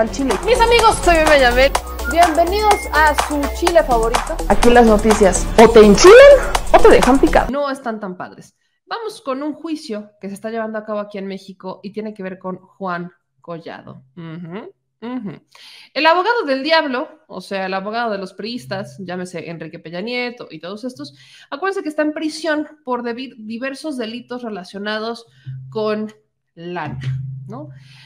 al chile. Mis amigos, soy Benjamín. Bienvenidos a su chile favorito. Aquí las noticias. O te enchilan o te dejan picar. No están tan padres. Vamos con un juicio que se está llevando a cabo aquí en México y tiene que ver con Juan Collado. El abogado del diablo, o sea, el abogado de los priistas, llámese Enrique Peña Nieto y todos estos, acuérdense que está en prisión por diversos delitos relacionados con lana.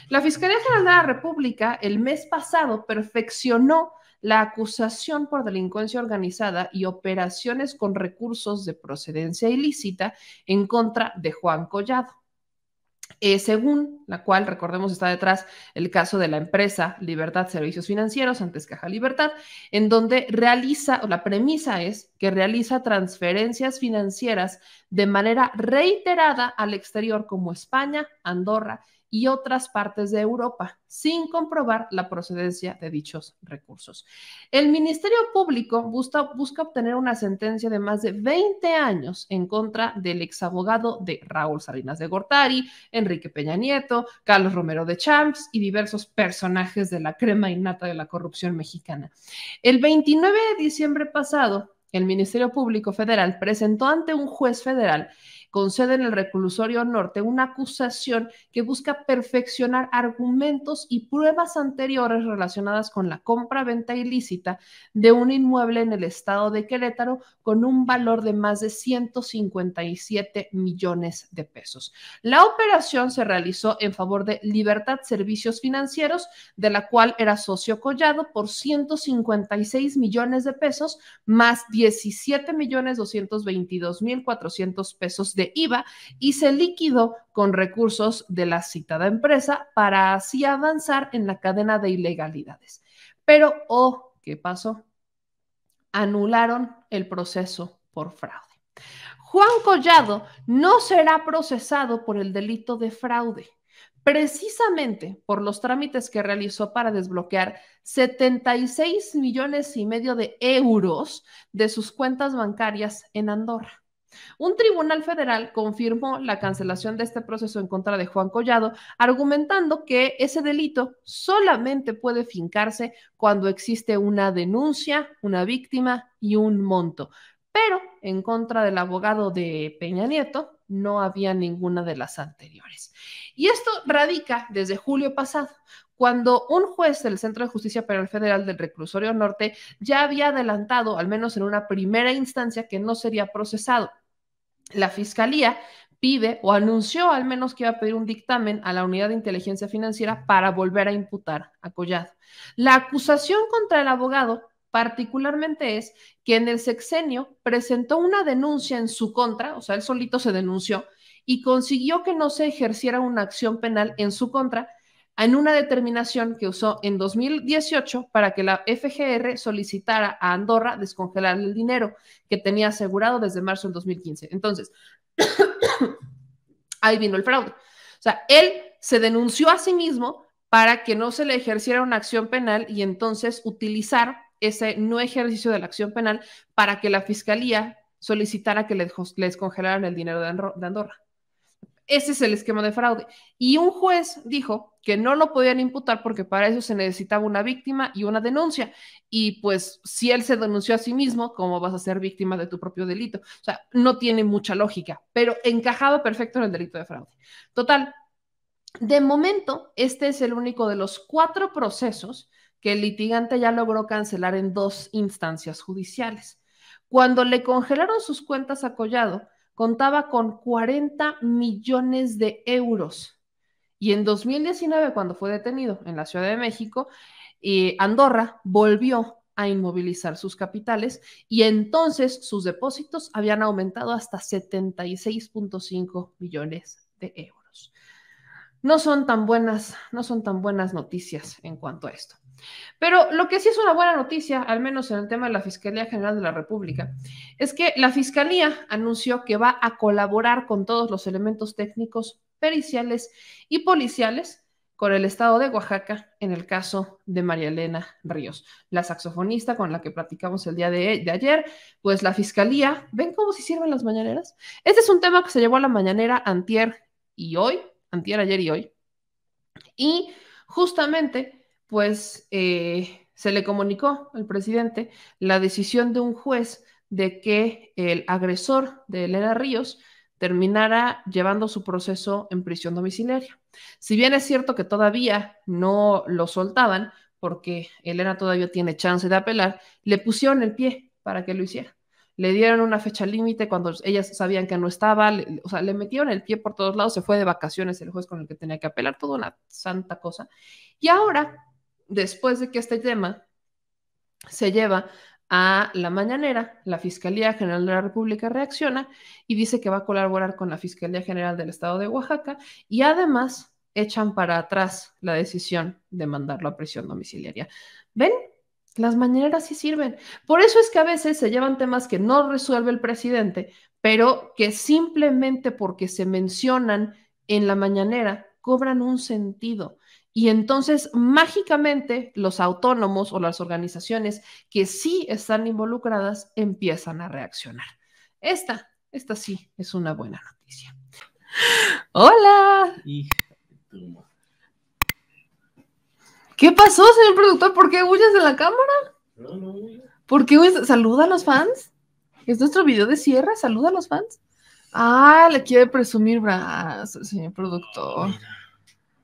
La Fiscalía General de la República el mes pasado perfeccionó la acusación por delincuencia organizada y operaciones con recursos de procedencia ilícita en contra de Juan Collado. Eh, según la cual, recordemos, está detrás el caso de la empresa Libertad Servicios Financieros, antes Caja Libertad, en donde realiza, o la premisa es que realiza transferencias financieras de manera reiterada al exterior como España, Andorra y otras partes de Europa, sin comprobar la procedencia de dichos recursos. El Ministerio Público busca, busca obtener una sentencia de más de 20 años en contra del exabogado de Raúl Salinas de Gortari, Enrique Peña Nieto, Carlos Romero de Champs y diversos personajes de la crema innata de la corrupción mexicana. El 29 de diciembre pasado, el Ministerio Público Federal presentó ante un juez federal concede en el reclusorio norte una acusación que busca perfeccionar argumentos y pruebas anteriores relacionadas con la compra-venta ilícita de un inmueble en el estado de Querétaro con un valor de más de 157 millones de pesos. La operación se realizó en favor de Libertad Servicios Financieros, de la cual era socio Collado por 156 millones de pesos más 17 millones 222 mil 400 pesos de IVA y se liquidó con recursos de la citada empresa para así avanzar en la cadena de ilegalidades. Pero, oh, ¿qué pasó? Anularon el proceso por fraude. Juan Collado no será procesado por el delito de fraude precisamente por los trámites que realizó para desbloquear 76 millones y medio de euros de sus cuentas bancarias en Andorra. Un tribunal federal confirmó la cancelación de este proceso en contra de Juan Collado, argumentando que ese delito solamente puede fincarse cuando existe una denuncia, una víctima y un monto. Pero en contra del abogado de Peña Nieto no había ninguna de las anteriores. Y esto radica desde julio pasado, cuando un juez del Centro de Justicia Penal Federal del Reclusorio Norte ya había adelantado, al menos en una primera instancia, que no sería procesado la Fiscalía pide o anunció al menos que iba a pedir un dictamen a la Unidad de Inteligencia Financiera para volver a imputar a Collado. La acusación contra el abogado particularmente es que en el sexenio presentó una denuncia en su contra, o sea, él solito se denunció y consiguió que no se ejerciera una acción penal en su contra en una determinación que usó en 2018 para que la FGR solicitara a Andorra descongelar el dinero que tenía asegurado desde marzo del 2015. Entonces, ahí vino el fraude. O sea, él se denunció a sí mismo para que no se le ejerciera una acción penal y entonces utilizar ese no ejercicio de la acción penal para que la fiscalía solicitara que le descongelaran el dinero de Andorra. Ese es el esquema de fraude. Y un juez dijo que no lo podían imputar porque para eso se necesitaba una víctima y una denuncia. Y pues si él se denunció a sí mismo, ¿cómo vas a ser víctima de tu propio delito? O sea, no tiene mucha lógica, pero encajaba perfecto en el delito de fraude. Total, de momento, este es el único de los cuatro procesos que el litigante ya logró cancelar en dos instancias judiciales. Cuando le congelaron sus cuentas a Collado, contaba con 40 millones de euros. Y en 2019, cuando fue detenido en la Ciudad de México, eh, Andorra volvió a inmovilizar sus capitales y entonces sus depósitos habían aumentado hasta 76.5 millones de euros. No son tan buenas, no son tan buenas noticias en cuanto a esto. Pero lo que sí es una buena noticia, al menos en el tema de la Fiscalía General de la República, es que la Fiscalía anunció que va a colaborar con todos los elementos técnicos, periciales y policiales con el estado de Oaxaca en el caso de María Elena Ríos, la saxofonista con la que platicamos el día de, ayer, pues la fiscalía, ¿ven cómo se sirven las mañaneras? Este es un tema que se llevó a la mañanera antier y hoy, antier, ayer y hoy, y justamente pues eh, se le comunicó al presidente la decisión de un juez de que el agresor de Elena Ríos terminara llevando su proceso en prisión domiciliaria. Si bien es cierto que todavía no lo soltaban, porque Elena todavía tiene chance de apelar, le pusieron el pie para que lo hiciera. Le dieron una fecha límite cuando ellas sabían que no estaba, o sea, le metieron el pie por todos lados, se fue de vacaciones el juez con el que tenía que apelar, toda una santa cosa. Y ahora después de que este tema se lleva a la mañanera, la Fiscalía General de la República reacciona y dice que va a colaborar con la Fiscalía General del Estado de Oaxaca y además echan para atrás la decisión de mandarlo a prisión domiciliaria. ¿Ven? Las mañaneras sí sirven. Por eso es que a veces se llevan temas que no resuelve el presidente, pero que simplemente porque se mencionan en la mañanera cobran un sentido. Y entonces, mágicamente, los autónomos o las organizaciones que sí están involucradas empiezan a reaccionar. Esta, esta sí es una buena noticia. Hola. ¿Qué pasó, señor productor? ¿Por qué huyes de la cámara? No, ¿Por qué huyes? Saluda a los fans. Es nuestro video de cierre. Saluda a los fans. Ah, le quiere presumir brazos, señor productor.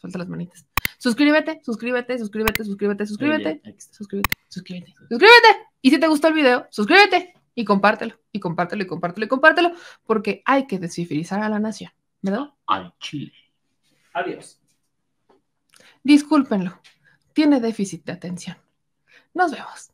Suelta las manitas. Suscríbete, suscríbete, suscríbete, suscríbete, suscríbete, suscríbete, suscríbete, suscríbete. Y si te gustó el video, suscríbete y compártelo, y compártelo, y compártelo, y compártelo, porque hay que descifrizar a la nación, ¿verdad? Al Chile. Adiós. Discúlpenlo, tiene déficit de atención. Nos vemos.